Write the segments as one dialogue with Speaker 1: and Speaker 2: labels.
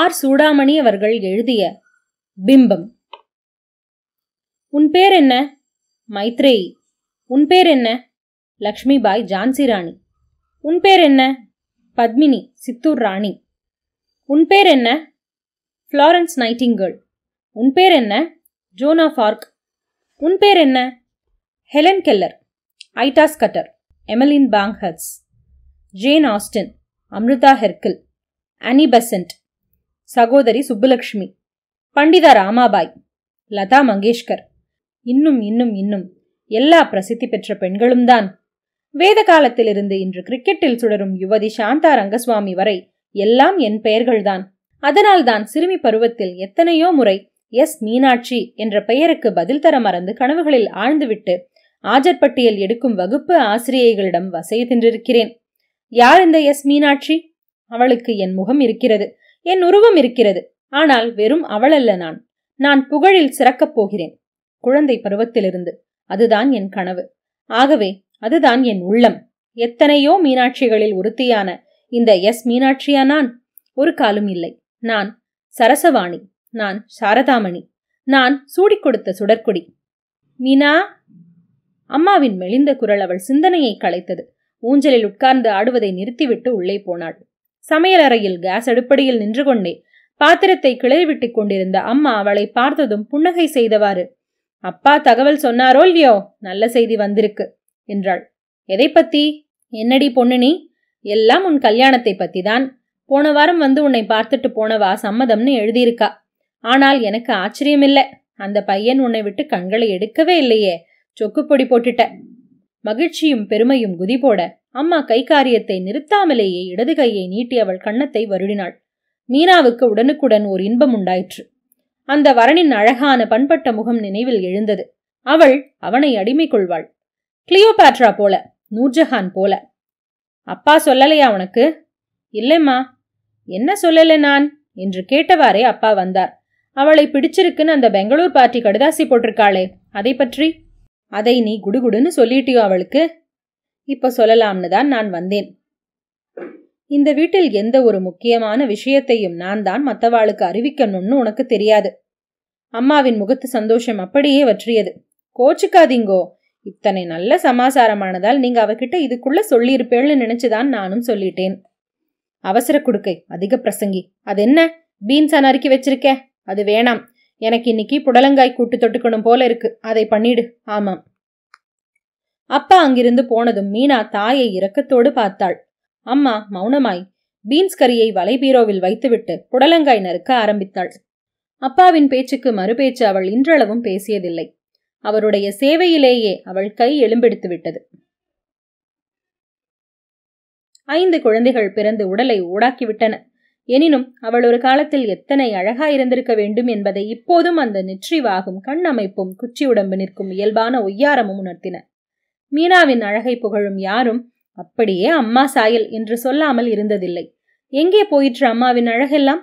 Speaker 1: R Chudamani அவர்கள் எழுதிய பிம்பம் உன் பேர் என்ன மைத்ரேயி உன் பேர் என்ன லக்ஷ்மிபாய் ஜான்சி ராணி உன் பேர் என்ன பத்மினி சித்தூர் ராணி உன் பேர் என்ன ஃப்ளாரன்ஸ் நைட்டிங்கல் உன் பேர் என்ன ஜோனா ஃபார்க் உன் பேர் என்ன ஹெலன் கெல்லர் ஐட்டாஸ் கட்டர் Emmeline Pankhurst Jane Austen Amrita Shergil Annie Besant சகோதரி சுப்புலக்ஷ்மி பண்டிதா ராமாபாய் லதா மங்கேஷ்கர் இன்னும் இன்னும் இன்னும் எல்லா பிரசித்தி பெற்ற பெண்களும் தான் வேத காலத்திலிருந்து இன்று கிரிக்கெட்டில் சுடரும் யுவதி சாந்தா ரங்கசுவாமி வரை எல்லாம் என் பெயர்கள்தான் அதனால்தான் சிறுமி பருவத்தில் எத்தனையோ முறை எஸ் மீனாட்சி என்ற பெயருக்கு பதில் தர மறந்து கனவுகளில் ஆழ்ந்துவிட்டு ஆஜர்பட்டியல் எடுக்கும் வகுப்பு ஆசிரியைகளிடம் வசை தின்றிருக்கிறேன் யார் இந்த எஸ் மீனாட்சி அவளுக்கு என் முகம் இருக்கிறது என் உருவம் இருக்கிறது ஆனால் வெறும் அவளல்ல நான் நான் புகழில் சிறக்கப் போகிறேன் குழந்தை பருவத்திலிருந்து அதுதான் என் கனவு ஆகவே அதுதான் என் உள்ளம் எத்தனையோ மீனாட்சிகளில் உறுத்தியான இந்த எஸ் மீனாட்சியா நான் ஒரு காலும் இல்லை நான் சரசவாணி நான் சாரதாமணி நான் சூடி கொடுத்த சுடற்குடி மீனா அம்மாவின் மெலிந்த குரல் அவள் சிந்தனையை களைத்தது ஊஞ்சலில் உட்கார்ந்து ஆடுவதை நிறுத்திவிட்டு உள்ளே போனாள் சமையலறையில் கேஸ் அடுப்படியில் நின்று கொண்டே பாத்திரத்தை கிளறிவிட்டு கொண்டிருந்த அம்மா அவளை பார்த்ததும் புன்னகை செய்தவாறு அப்பா தகவல் சொன்னாரோ இல்லையோ நல்ல செய்தி வந்திருக்கு என்றாள் எதை பத்தி என்னடி பொண்ணுனி எல்லாம் உன் கல்யாணத்தை பத்தி தான் போன வாரம் வந்து உன்னை பார்த்துட்டு போனவா சம்மதம்னு எழுதியிருக்கா ஆனால் எனக்கு ஆச்சரியமில்லை அந்த பையன் உன்னை விட்டு கண்களை எடுக்கவே இல்லையே சொக்கு பொடி போட்டுட்ட மகிழ்ச்சியும் பெருமையும் குதி போட அம்மா கைகாரியத்தை நிறுத்தாமலேயே இடது கையை நீட்டி அவள் கன்னத்தை வருடினாள் மீனாவுக்கு உடனுக்குடன் ஒரு இன்பம் உண்டாயிற்று அந்த வரனின் அழகான பண்பட்ட முகம் நினைவில் எழுந்தது அவள் அவனை அடிமை கொள்வாள் கிளியோபாட்ரா போல நூர்ஜஹான் போல அப்பா சொல்லலையா உனக்கு இல்லைம்மா என்ன சொல்லலை நான் என்று கேட்டவாறே அப்பா வந்தார் அவளை பிடிச்சிருக்குன்னு அந்த பெங்களூர் பார்ட்டி கடுதாசி போட்டிருக்காளே அதை பற்றி அதை நீ குடுகுடுன்னு சொல்லிட்டியோ அவளுக்கு இப்ப சொல்லலாம்னு தான் நான் வந்தேன் இந்த வீட்டில் எந்த ஒரு முக்கியமான விஷயத்தையும் நான் தான் மத்தவாளுக்கு அறிவிக்கணும்னு உனக்கு தெரியாது அம்மாவின் முகத்து சந்தோஷம் அப்படியே வற்றியது கோச்சுக்காதீங்கோ இத்தனை நல்ல சமாசாரமானதால் நீங்க அவகிட்ட இதுக்குள்ள சொல்லியிருப்பேள்னு நினைச்சுதான் நானும் சொல்லிட்டேன் அவசர குடுக்கை அதிக பிரசங்கி அது என்ன பீன்ஸ் நறுக்கி வச்சிருக்க அது வேணாம் எனக்கு இன்னைக்கு புடலங்காய் கூட்டு தொட்டுக்கணும் போல இருக்கு அதை பண்ணிடு ஆமாம் அப்பா அங்கிருந்து போனதும் மீனா தாயை இரக்கத்தோடு பார்த்தாள் அம்மா மௌனமாய் பீன்ஸ் கறியை வலைபீரோவில் வைத்துவிட்டு புடலங்காய் நறுக்க ஆரம்பித்தாள் அப்பாவின் பேச்சுக்கு மறுபேச்சு அவள் இன்றளவும் பேசியதில்லை அவருடைய சேவையிலேயே அவள் கை எலும்பெடுத்து விட்டது ஐந்து குழந்தைகள் பிறந்து உடலை ஊடாக்கிவிட்டன எனினும் அவள் ஒரு காலத்தில் எத்தனை அழகாயிருந்திருக்க வேண்டும் என்பதை இப்போதும் அந்த நெற்றிவாகும் கண் அமைப்பும் குச்சி உடம்பு நிற்கும் இயல்பான ஒய்யாரமும் உணர்த்தின மீனாவின் அழகை புகழும் யாரும் அப்படியே அம்மா சாயல் என்று சொல்லாமல் இருந்ததில்லை எங்கே போயிற்று அம்மாவின் அழகெல்லாம்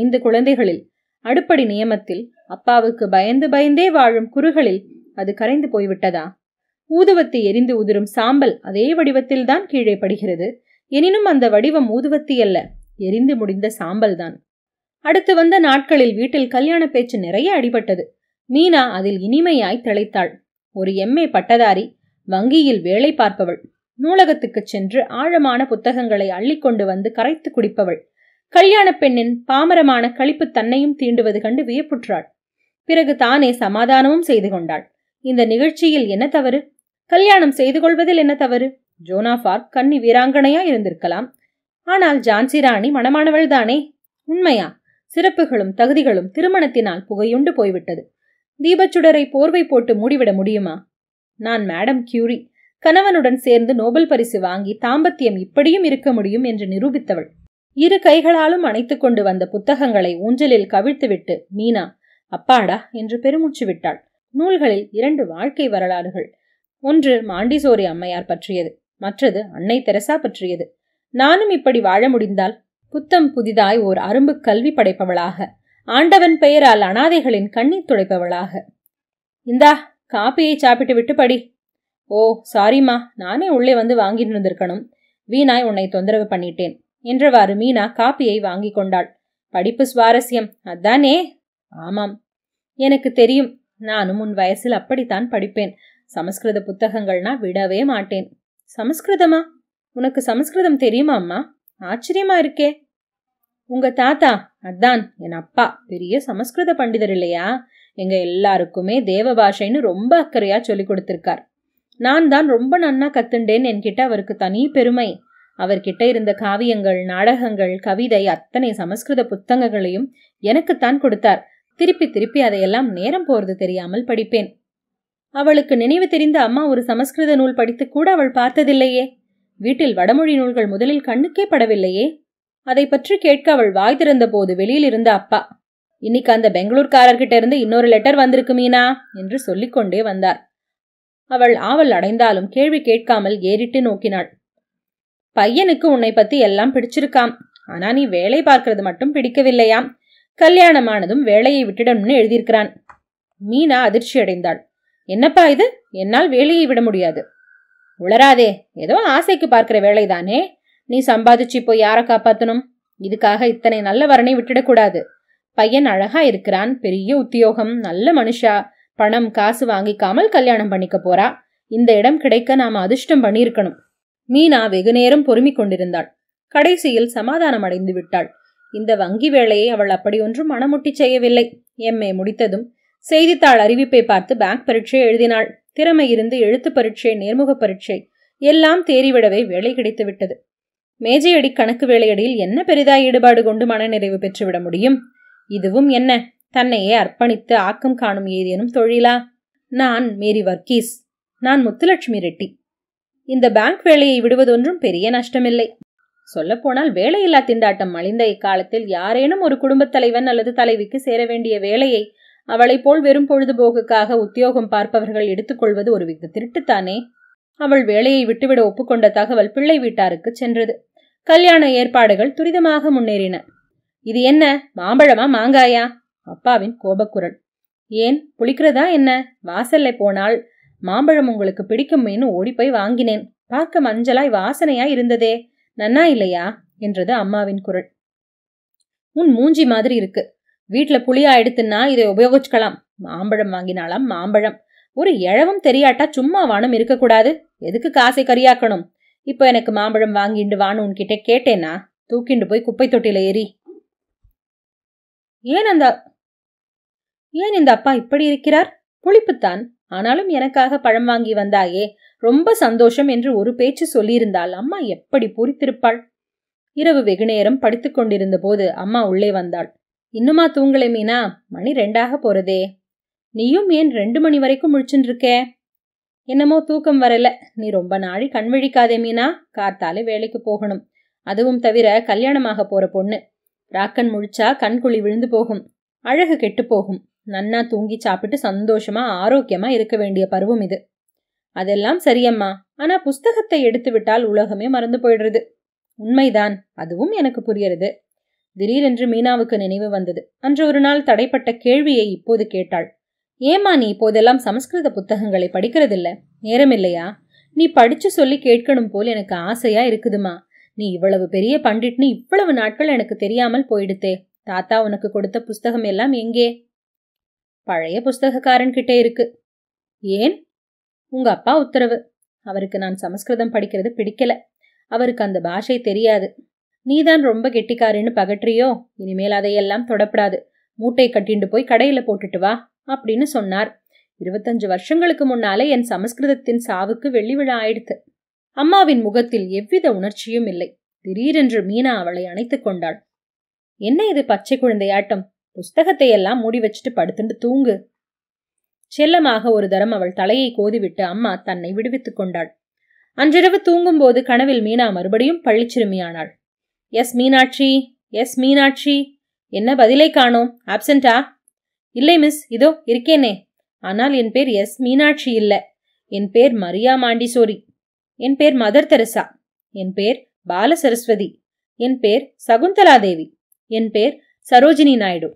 Speaker 1: ஐந்து குழந்தைகளில் அடுப்படி நியமத்தில் அப்பாவுக்கு பயந்து பயந்தே வாழும் குறுகளில் அது கரைந்து போய்விட்டதா ஊதுவத்தி எரிந்து உதிரும் சாம்பல் அதே வடிவத்தில் தான் கீழே படுகிறது எனினும் அந்த வடிவம் ஊதுவத்தி அல்ல எரிந்து முடிந்த சாம்பல் தான் அடுத்து வந்த நாட்களில் வீட்டில் கல்யாண பேச்சு நிறைய அடிபட்டது மீனா அதில் இனிமையாய் திளைத்தாள் ஒரு எம்ஏ பட்டதாரி வங்கியில் வேலை பார்ப்பவள் நூலகத்துக்கு சென்று ஆழமான புத்தகங்களை அள்ளிக்கொண்டு வந்து கரைத்து குடிப்பவள் கல்யாண பெண்ணின் பாமரமான கழிப்பு தன்னையும் தீண்டுவது கண்டு வியப்புற்றாள் பிறகு தானே சமாதானமும் செய்து கொண்டாள் இந்த நிகழ்ச்சியில் என்ன தவறு கல்யாணம் செய்து கொள்வதில் என்ன தவறு ஜோனா பார்க் கன்னி வீராங்கனையா இருந்திருக்கலாம் ஆனால் ஜான்சி ராணி மனமானவள் தானே உண்மையா சிறப்புகளும் தகுதிகளும் திருமணத்தினால் புகையுண்டு போய்விட்டது தீபச்சுடரை போர்வை போட்டு மூடிவிட முடியுமா நான் மேடம் கியூரி கணவனுடன் சேர்ந்து நோபல் பரிசு வாங்கி தாம்பத்தியம் இப்படியும் இருக்க முடியும் என்று நிரூபித்தவள் இரு கைகளாலும் அணைத்துக் கொண்டு வந்த புத்தகங்களை ஊஞ்சலில் கவிழ்த்துவிட்டு மீனா அப்பாடா என்று பெருமூச்சு விட்டாள் நூல்களில் இரண்டு வாழ்க்கை வரலாறுகள் ஒன்று மாண்டிசோரி அம்மையார் பற்றியது மற்றது அன்னை தெரசா பற்றியது நானும் இப்படி வாழ முடிந்தால் புத்தம் புதிதாய் ஓர் அரும்பு கல்வி படைப்பவளாக ஆண்டவன் பெயரால் அனாதைகளின் கண்ணீர் துடைப்பவளாக இந்தா காப்பியை சாப்பிட்டு விட்டு படி ஓ சாரிம்மா நானே உள்ளே வந்து வாங்கிட்டு இருந்திருக்கணும் வீணாய் உன்னை தொந்தரவு பண்ணிட்டேன் என்றவாறு மீனா காப்பியை வாங்கி கொண்டாள் படிப்பு சுவாரஸ்யம் அதானே ஆமாம் எனக்கு தெரியும் நானும் உன் வயசில் அப்படித்தான் படிப்பேன் சமஸ்கிருத புத்தகங்கள்னா விடவே மாட்டேன் சமஸ்கிருதமா உனக்கு சமஸ்கிருதம் தெரியுமா அம்மா ஆச்சரியமா இருக்கே உங்க தாத்தா அதான் என் அப்பா பெரிய சமஸ்கிருத பண்டிதர் இல்லையா எங்கள் எல்லாருக்குமே தேவ பாஷைன்னு ரொம்ப அக்கறையாக சொல்லி கொடுத்துருக்கார் நான் தான் ரொம்ப நன்னா கத்துண்டேன் என்கிட்ட அவருக்கு தனி பெருமை அவர்கிட்ட இருந்த காவியங்கள் நாடகங்கள் கவிதை அத்தனை சமஸ்கிருத புத்தகங்களையும் எனக்குத்தான் கொடுத்தார் திருப்பி திருப்பி அதையெல்லாம் நேரம் போறது தெரியாமல் படிப்பேன் அவளுக்கு நினைவு தெரிந்த அம்மா ஒரு சமஸ்கிருத நூல் படித்து கூட அவள் பார்த்ததில்லையே வீட்டில் வடமொழி நூல்கள் முதலில் கண்ணுக்கே படவில்லையே அதை பற்றி கேட்க அவள் வாய் திறந்த போது வெளியில் இருந்த அப்பா இன்னைக்கு அந்த பெங்களூர்காரர்கிட்ட இருந்து இன்னொரு லெட்டர் வந்திருக்கு மீனா என்று சொல்லிக்கொண்டே வந்தார் அவள் ஆவல் அடைந்தாலும் கேள்வி கேட்காமல் ஏறிட்டு நோக்கினாள் பையனுக்கு உன்னை பத்தி எல்லாம் பிடிச்சிருக்காம் ஆனா நீ வேலை பார்க்கறது மட்டும் பிடிக்கவில்லையாம் கல்யாணமானதும் வேலையை விட்டுடணும்னு எழுதியிருக்கிறான் மீனா அதிர்ச்சி அடைந்தாள் என்னப்பா இது என்னால் வேலையை விட முடியாது உளராதே ஏதோ ஆசைக்கு பார்க்கிற வேலைதானே நீ சம்பாதிச்சு இப்போ யாரை காப்பாற்றணும் இதுக்காக இத்தனை நல்ல வரனை விட்டுடக்கூடாது பையன் அழகா இருக்கிறான் பெரிய உத்தியோகம் நல்ல மனுஷா பணம் காசு வாங்கிக்காமல் கல்யாணம் பண்ணிக்க போறா இந்த இடம் கிடைக்க நாம அதிர்ஷ்டம் பண்ணியிருக்கணும் மீனா வெகுநேரம் பொறுமிக் கொண்டிருந்தாள் கடைசியில் சமாதானம் அடைந்து விட்டாள் இந்த வங்கி வேலையை அவள் அப்படியொன்றும் மனமுட்டி செய்யவில்லை எம்ஏ முடித்ததும் செய்தித்தாள் அறிவிப்பை பார்த்து பேங்க் பரீட்சை எழுதினாள் திறமை இருந்து எழுத்து பரீட்சை நேர்முக பரீட்சை எல்லாம் தேறிவிடவே வேலை கிடைத்துவிட்டது மேஜையடி கணக்கு வேலையடியில் என்ன பெரிதாய் ஈடுபாடு கொண்டு மனநிறைவு பெற்றுவிட முடியும் இதுவும் என்ன தன்னையே அர்ப்பணித்து ஆக்கம் காணும் ஏதேனும் தொழிலா நான் மேரி வர்க்கீஸ் நான் முத்துலட்சுமி ரெட்டி இந்த பேங்க் வேலையை விடுவதொன்றும் பெரிய நஷ்டமில்லை சொல்லப்போனால் வேலையில்லா திண்டாட்டம் மலிந்த இக்காலத்தில் யாரேனும் ஒரு குடும்பத் தலைவன் அல்லது தலைவிக்கு சேர வேண்டிய வேலையை அவளை போல் வெறும் பொழுதுபோக்குக்காக உத்தியோகம் பார்ப்பவர்கள் எடுத்துக்கொள்வது ஒரு வித திருட்டுத்தானே அவள் வேலையை விட்டுவிட ஒப்புக்கொண்ட தகவல் பிள்ளை வீட்டாருக்கு சென்றது கல்யாண ஏற்பாடுகள் துரிதமாக முன்னேறின இது என்ன மாம்பழமா மாங்காயா அப்பாவின் கோபக்குரல் ஏன் புளிக்கிறதா என்ன வாசல்ல போனால் மாம்பழம் உங்களுக்கு பிடிக்கும் பிடிக்குமேனு ஓடிப்போய் வாங்கினேன் பார்க்க மஞ்சளாய் வாசனையாய் இருந்ததே நன்னா இல்லையா என்றது அம்மாவின் குரல் உன் மூஞ்சி மாதிரி இருக்கு வீட்டுல புளியா எடுத்துன்னா இதை உபயோகிச்சுக்கலாம் மாம்பழம் வாங்கினாலாம் மாம்பழம் ஒரு இழவும் தெரியாட்டா சும்மா வானம் இருக்கக்கூடாது எதுக்கு காசை கரியாக்கணும் இப்போ எனக்கு மாம்பழம் வாங்கிண்டு வானு உன்கிட்ட கேட்டேனா தூக்கிண்டு போய் குப்பை தொட்டியில் ஏறி ஏன் அந்த ஏன் இந்த அப்பா இப்படி இருக்கிறார் புளிப்புத்தான் ஆனாலும் எனக்காக பழம் வாங்கி வந்தாயே ரொம்ப சந்தோஷம் என்று ஒரு பேச்சு சொல்லியிருந்தால் அம்மா எப்படி பூரித்திருப்பாள் இரவு வெகுநேரம் படித்துக் கொண்டிருந்த போது அம்மா உள்ளே வந்தாள் இன்னுமா தூங்கலை மீனா மணி ரெண்டாக போறதே நீயும் ஏன் ரெண்டு மணி வரைக்கும் முழிச்சுட்டு இருக்கே என்னமோ தூக்கம் வரல நீ ரொம்ப நாளை கண் விழிக்காதே மீனா கார்த்தாலே வேலைக்கு போகணும் அதுவும் தவிர கல்யாணமாக போற பொண்ணு ராக்கன் முழிச்சா கண்குழி விழுந்து போகும் அழகு கெட்டு போகும் நன்னா தூங்கி சாப்பிட்டு சந்தோஷமா ஆரோக்கியமா இருக்க வேண்டிய பருவம் இது அதெல்லாம் சரியம்மா ஆனா புஸ்தகத்தை எடுத்து விட்டால் உலகமே மறந்து போயிடுறது உண்மைதான் அதுவும் எனக்கு புரியறது திடீரென்று மீனாவுக்கு நினைவு வந்தது அன்று ஒரு நாள் தடைப்பட்ட கேள்வியை இப்போது கேட்டாள் ஏமா நீ இப்போதெல்லாம் சமஸ்கிருத புத்தகங்களை படிக்கிறதில்ல நேரமில்லையா நீ படிச்சு சொல்லி கேட்கணும் போல் எனக்கு ஆசையா இருக்குதுமா நீ இவ்வளவு பெரிய பண்டிட்னு இவ்வளவு நாட்கள் எனக்கு தெரியாமல் போயிடுத்தே தாத்தா உனக்கு கொடுத்த புஸ்தகம் எல்லாம் எங்கே பழைய புஸ்தகக்காரன் கிட்டே இருக்கு ஏன் உங்க அப்பா உத்தரவு அவருக்கு நான் சமஸ்கிருதம் படிக்கிறது பிடிக்கல அவருக்கு அந்த பாஷை தெரியாது நீதான் ரொம்ப கெட்டிக்காரன்னு பகற்றியோ இனிமேல் அதையெல்லாம் தொடப்படாது மூட்டை கட்டிண்டு போய் கடையில போட்டுட்டு வா அப்படின்னு சொன்னார் இருபத்தஞ்சு வருஷங்களுக்கு முன்னாலே என் சமஸ்கிருதத்தின் சாவுக்கு வெள்ளி விழா ஆயிடுத்து அம்மாவின் முகத்தில் எவ்வித உணர்ச்சியும் இல்லை திடீரென்று மீனா அவளை அணைத்துக் கொண்டாள் என்ன இது பச்சை குழந்தையாட்டம் புஸ்தகத்தை எல்லாம் மூடி வச்சுட்டு படுத்துண்டு தூங்கு செல்லமாக ஒரு தரம் அவள் தலையை கோதிவிட்டு அம்மா தன்னை விடுவித்துக் கொண்டாள் அன்றிரவு தூங்கும்போது கனவில் மீனா மறுபடியும் பள்ளிச்சிறுமியானாள் எஸ் மீனாட்சி எஸ் மீனாட்சி என்ன பதிலை காணோம் ஆப்சண்டா இல்லை மிஸ் இதோ இருக்கேனே ஆனால் என் பேர் எஸ் மீனாட்சி இல்லை என் பேர் மரியா மாண்டிசோரி என் பேர் மதர் தெரசா என் பேர் பால சரஸ்வதி என் பேர் சகுந்தலா தேவி என் பேர் சரோஜினி நாயுடு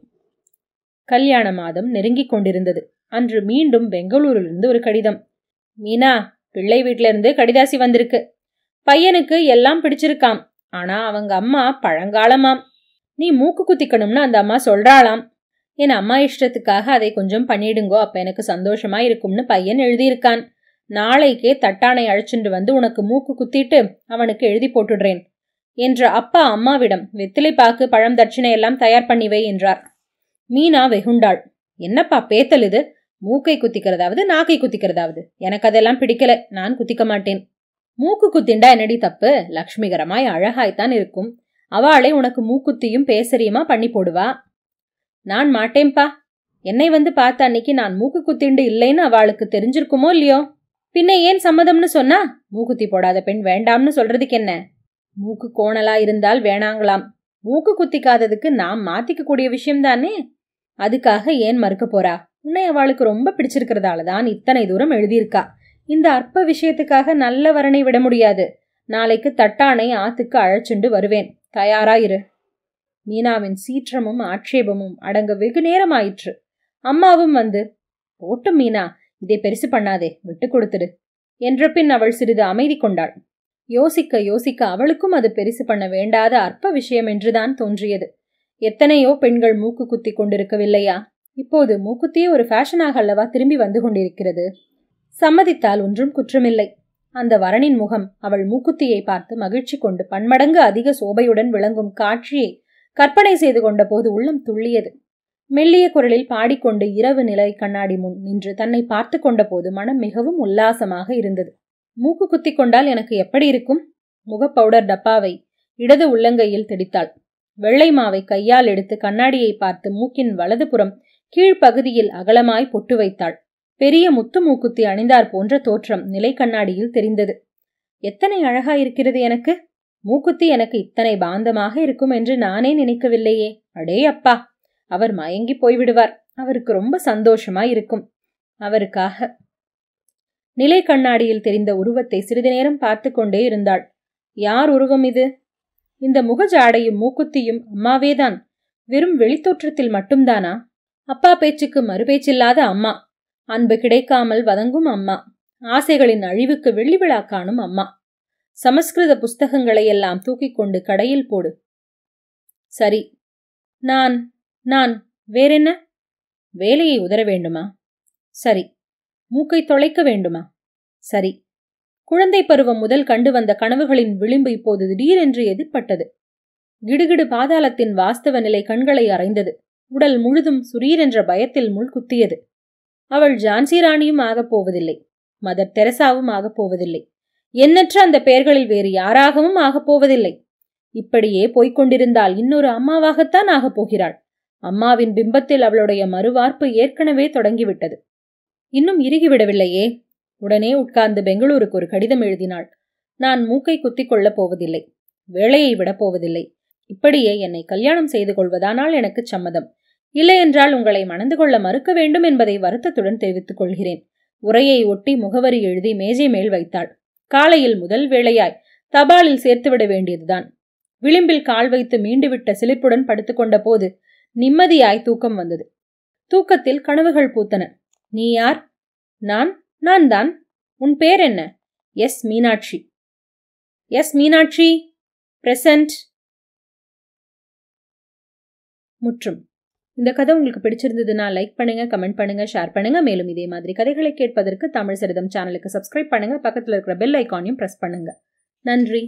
Speaker 1: கல்யாண மாதம் நெருங்கிக் கொண்டிருந்தது அன்று மீண்டும் பெங்களூரிலிருந்து ஒரு கடிதம் மீனா பிள்ளை வீட்டிலிருந்து கடிதாசி வந்திருக்கு பையனுக்கு எல்லாம் பிடிச்சிருக்காம் ஆனா அவங்க அம்மா பழங்காலமாம் நீ மூக்கு குத்திக்கணும்னு அந்த அம்மா சொல்றாளாம் என் அம்மா இஷ்டத்துக்காக அதை கொஞ்சம் பண்ணிடுங்கோ அப்ப எனக்கு சந்தோஷமா இருக்கும்னு பையன் எழுதியிருக்கான் நாளைக்கே தட்டானை அழைச்சிட்டு வந்து உனக்கு மூக்கு குத்திட்டு அவனுக்கு எழுதி போட்டுடுறேன் என்ற அப்பா அம்மாவிடம் வெத்திலை பாக்கு பழம் தட்சிணை எல்லாம் தயார் பண்ணி வை என்றார் மீனா வெகுண்டாள் என்னப்பா பேத்தல் இது மூக்கை குத்திக்கிறதாவது நாக்கை குத்திக்கிறதாவது எனக்கு அதெல்லாம் பிடிக்கல நான் குத்திக்க மாட்டேன் மூக்கு குத்திண்டா என்னடி தப்பு லக்ஷ்மிகரமாய் அழகாய்த்தான் இருக்கும் அவளே உனக்கு மூக்குத்தியும் பேசரியுமா பண்ணி போடுவா நான் மாட்டேன்பா என்னை வந்து பார்த்த அன்னைக்கு நான் மூக்கு குத்திண்டு இல்லைன்னு அவளுக்கு தெரிஞ்சிருக்குமோ இல்லையோ பின்ன ஏன் சம்மதம்னு சொன்னா மூக்குத்தி போடாத பெண் வேண்டாம்னு சொல்றதுக்கு என்ன மூக்கு கோணலா இருந்தால் வேணாங்களாம் மூக்கு குத்திக்காததுக்கு நாம் மாத்திக்க கூடிய விஷயம் தானே அதுக்காக ஏன் மறுக்க போறா உன்னை அவளுக்கு ரொம்ப பிடிச்சிருக்கிறதால தான் இத்தனை தூரம் எழுதியிருக்கா இந்த அற்ப விஷயத்துக்காக நல்ல வரனை விட முடியாது நாளைக்கு தட்டானை ஆத்துக்கு அழைச்சுண்டு வருவேன் தயாராயிரு இரு மீனாவின் சீற்றமும் ஆட்சேபமும் அடங்க வெகு நேரம் ஆயிற்று அம்மாவும் வந்து போட்டும் மீனா இதை பெருசு பண்ணாதே விட்டு கொடுத்துடு என்ற பின் அவள் சிறிது அமைதி கொண்டாள் யோசிக்க யோசிக்க அவளுக்கும் அது பெருசு பண்ண வேண்டாத அற்ப விஷயம் என்றுதான் தோன்றியது எத்தனையோ பெண்கள் மூக்கு குத்தி கொண்டிருக்கவில்லையா இப்போது மூக்குத்தியே ஒரு ஃபேஷனாக அல்லவா திரும்பி வந்து கொண்டிருக்கிறது சம்மதித்தால் ஒன்றும் குற்றமில்லை அந்த வரனின் முகம் அவள் மூக்குத்தியை பார்த்து மகிழ்ச்சி கொண்டு பன்மடங்கு அதிக சோபையுடன் விளங்கும் காட்சியை கற்பனை செய்து கொண்ட போது உள்ளம் துள்ளியது மெல்லிய குரலில் பாடிக்கொண்டு இரவு நிலை கண்ணாடி முன் நின்று தன்னை பார்த்து கொண்ட போது மனம் மிகவும் உல்லாசமாக இருந்தது மூக்கு குத்தி கொண்டால் எனக்கு எப்படி இருக்கும் முக பவுடர் டப்பாவை இடது உள்ளங்கையில் திடித்தாள் வெள்ளை மாவை கையால் எடுத்து கண்ணாடியை பார்த்து மூக்கின் வலதுபுறம் கீழ்ப்பகுதியில் அகலமாய் பொட்டு வைத்தாள் பெரிய முத்து மூக்குத்தி அணிந்தார் போன்ற தோற்றம் நிலை கண்ணாடியில் தெரிந்தது எத்தனை அழகா இருக்கிறது எனக்கு மூக்குத்தி எனக்கு இத்தனை பாந்தமாக இருக்கும் என்று நானே நினைக்கவில்லையே அடே அப்பா அவர் மயங்கி போய்விடுவார் அவருக்கு ரொம்ப சந்தோஷமா இருக்கும் அவருக்காக நிலை கண்ணாடியில் தெரிந்த உருவத்தை சிறிது நேரம் பார்த்து கொண்டே இருந்தாள் யார் உருவம் இது இந்த முகஜாடையும் மூக்குத்தியும் அம்மாவேதான் வெறும் வெளித்தோற்றத்தில் மட்டும்தானா அப்பா பேச்சுக்கு மறுபேச்சில்லாத அம்மா அன்பு கிடைக்காமல் வதங்கும் அம்மா ஆசைகளின் அழிவுக்கு வெள்ளி விழா காணும் அம்மா சமஸ்கிருத புஸ்தகங்களை எல்லாம் தூக்கிக் கொண்டு கடையில் போடு சரி நான் நான் வேறென்ன வேலையை உதற வேண்டுமா சரி மூக்கை தொலைக்க வேண்டுமா சரி குழந்தை பருவம் முதல் கண்டு வந்த கனவுகளின் விளிம்பு இப்போது திடீரென்று எதிர்பட்டது கிடுகிடு பாதாளத்தின் வாஸ்தவ நிலை கண்களை அறைந்தது உடல் முழுதும் சுரீரென்ற பயத்தில் முள் குத்தியது அவள் ஜான்சி ராணியும் ஆகப் போவதில்லை மதர் தெரசாவும் ஆகப் போவதில்லை எண்ணற்ற அந்த பெயர்களில் வேறு யாராகவும் ஆகப் போவதில்லை இப்படியே போய்க் கொண்டிருந்தால் இன்னொரு அம்மாவாகத்தான் ஆகப் போகிறாள் அம்மாவின் பிம்பத்தில் அவளுடைய மறுவார்ப்பு ஏற்கனவே தொடங்கிவிட்டது இன்னும் இறுகிவிடவில்லையே உடனே உட்கார்ந்து பெங்களூருக்கு ஒரு கடிதம் எழுதினாள் நான் மூக்கை குத்திக் கொள்ளப் போவதில்லை வேலையை விடப் போவதில்லை இப்படியே என்னை கல்யாணம் செய்து கொள்வதானால் எனக்கு சம்மதம் இல்லையென்றால் உங்களை மணந்து கொள்ள மறுக்க வேண்டும் என்பதை வருத்தத்துடன் தெரிவித்துக் கொள்கிறேன் உரையை ஒட்டி முகவரி எழுதி மேஜை மேல் வைத்தாள் காலையில் முதல் வேளையாய் தபாலில் சேர்த்துவிட வேண்டியதுதான் விளிம்பில் கால் வைத்து மீண்டுவிட்ட சிலிப்புடன் படுத்துக்கொண்ட போது நிம்மதியாய் தூக்கம் வந்தது தூக்கத்தில் கனவுகள் பூத்தன நீ யார் நான் நான் தான் உன் பேர் என்ன S Meenakshi S Meenakshi present முற்றும் இந்த கதை உங்களுக்கு பிடிச்சிருந்ததுன்னா லைக் பண்ணுங்க கமெண்ட் பண்ணுங்க ஷேர் பண்ணுங்க மேலும் இதே மாதிரி கதைகளை கேட்பதற்கு தமிழ் சரிதம் சேனலுக்கு சப்ஸ்கிரைப் பண்ணுங்க பக்கத்தில் இருக்கிற பெல் ஐக்கானையும் ப்ரெஸ் பண்ணுங்க நன்றி